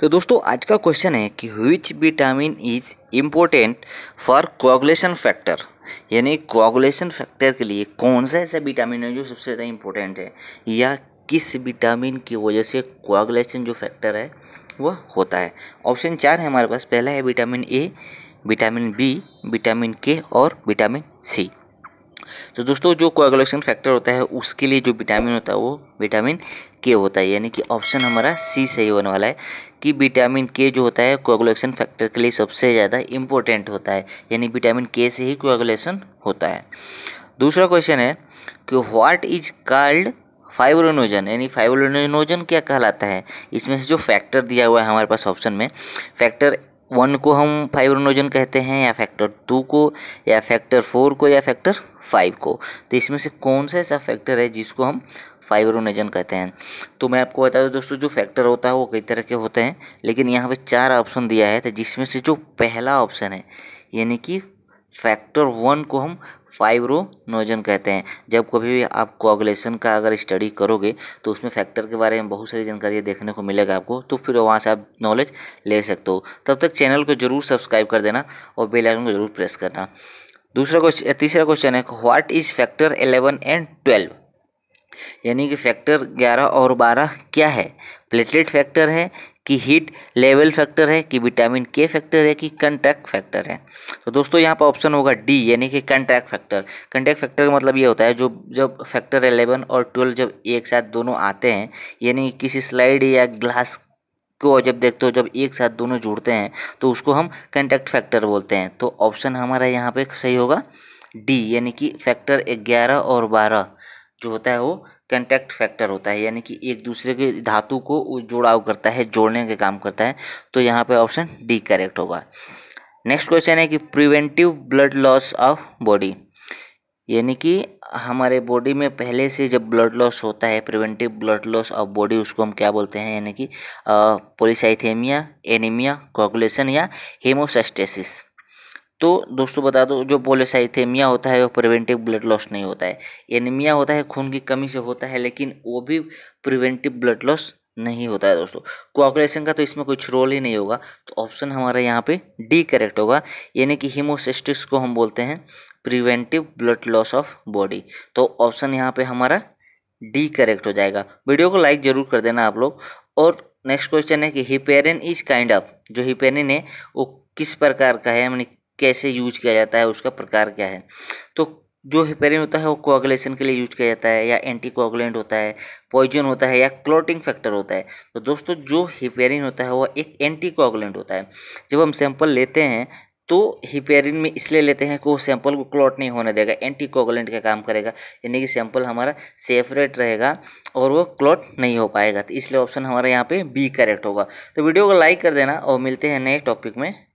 तो दोस्तों आज का क्वेश्चन है कि which vitamin is important for coagulation factor यानी कोगुलेशन फैक्टर के लिए कौन सा ऐसा विटामिन है जो सबसे ज़्यादा इम्पोर्टेंट है या किस विटामिन की वजह से कोगुलेशन जो फैक्टर है वह होता है ऑप्शन चार है हमारे पास पहला है vitamin A vitamin B vitamin K और विटामिन सी तो दोस्तों जो कोएगुलेशन फैक्टर होता है उसके लिए जो विटामिन होता है वो विटामिन के होता है यानी कि ऑप्शन हमारा सी सही होने वाला है कि विटामिन के जो होता है कोएगुलेशन फैक्टर के लिए सबसे ज़्यादा इम्पोर्टेंट होता है यानी विटामिन के से ही कोएगुलेशन होता है दूसरा क्वेश्चन है कि व्हाट इज कॉल्ड फाइब्रोनोजन यानी फाइब्रोनोजन क्या कहलाता है इसमें से जो फैक्टर दिया हुआ है हमारे पास ऑप्शन में फैक्टर वन को हम फाइब्रोनोजन कहते हैं या फैक्टर टू को या फैक्टर फोर को या फैक्टर फाइव को तो इसमें से कौन सा ऐसा फैक्टर है जिसको हम फाइब्रोनोजन कहते हैं तो मैं आपको बता दूं दोस्तों जो फैक्टर होता है वो कई तरह के होते हैं लेकिन यहाँ पे चार ऑप्शन दिया है तो जिसमें से जो पहला ऑप्शन है यानी कि फैक्टर वन को हम फाइब्रोनोजन कहते हैं जब कभी भी आप कोगुलेशन का अगर स्टडी करोगे तो उसमें फैक्टर के बारे में बहुत सारी जानकारी देखने को मिलेगा आपको तो फिर वहाँ से आप नॉलेज ले सकते हो तब तक चैनल को जरूर सब्सक्राइब कर देना और बेल आइकन को जरूर प्रेस करना दूसरा क्वेश्चन तीसरा क्वेश्चन है what is factor eleven and twelve यानी कि फैक्टर 11 और 12 क्या है प्लेटलेट फैक्टर है कि हीट लेवल फैक्टर है कि विटामिन के फैक्टर है कि कंटैक्ट फैक्टर है तो दोस्तों यहाँ पर ऑप्शन होगा डी यानी कि कंटैक्ट फैक्टर कंटैक्ट फैक्टर का मतलब ये होता है जो जब फैक्टर 11 और 12 जब एक साथ दोनों आते हैं यानी किसी स्लाइड या ग्लास को जब देखते हो जब एक साथ दोनों जुड़ते हैं तो उसको हम कंटैक्ट फैक्टर बोलते हैं तो ऑप्शन हमारा यहाँ पर सही होगा डी यानी कि फैक्टर ग्यारह और बारह जो होता है वो कंटेक्ट फैक्टर होता है यानी कि एक दूसरे के धातु को जोड़ाव करता है जोड़ने का काम करता है तो यहाँ पे ऑप्शन डी करेक्ट होगा नेक्स्ट क्वेश्चन है कि preventive blood loss of body यानी कि हमारे बॉडी में पहले से जब ब्लड लॉस होता है preventive blood loss of body उसको हम क्या बोलते हैं यानी कि पोलिसाइथेमिया एनीमिया कॉकुलेशन या हेमोसस्टेसिस तो दोस्तों बता दो जो पोलिसाइथेमिया होता है वो प्रिवेंटिव ब्लड लॉस नहीं होता है एनीमिया होता है खून की कमी से होता है लेकिन वो भी प्रिवेंटिव ब्लड लॉस नहीं होता है दोस्तों कोऑकुलेशन का तो इसमें कुछ रोल ही नहीं होगा तो ऑप्शन हमारा यहाँ पे डी करेक्ट होगा यानी कि हीमोसिस्टिस को हम बोलते हैं preventive blood loss of body तो ऑप्शन यहाँ पे हमारा डी करेक्ट हो जाएगा वीडियो को लाइक जरूर कर देना आप लोग और नेक्स्ट क्वेश्चन है कि हिपेरिन इज काइंड ऑफ जो हिपेरिन है वो किस प्रकार का है यानी कैसे यूज किया जाता है उसका प्रकार क्या है तो जो हिपेरिन होता है वो कोगुलेशन के लिए यूज किया जाता है या एंटी कोगुलेंट होता है पॉइजन होता है या क्लोटिंग फैक्टर होता है तो दोस्तों जो हिपेरिन होता है वो एक एंटी कोगुलेंट होता है जब हम सैंपल लेते हैं तो हिपेरिन में इसलिए लेते हैं कि वो सैंपल को क्लॉट नहीं होने देगा एंटी कोगुलेंट का काम करेगा यानी कि सैंपल हमारा सेफरेट रहेगा और वो क्लॉट नहीं हो पाएगा तो इसलिए ऑप्शन हमारा यहाँ पे बी करेक्ट होगा तो वीडियो को लाइक कर देना और मिलते हैं नए टॉपिक में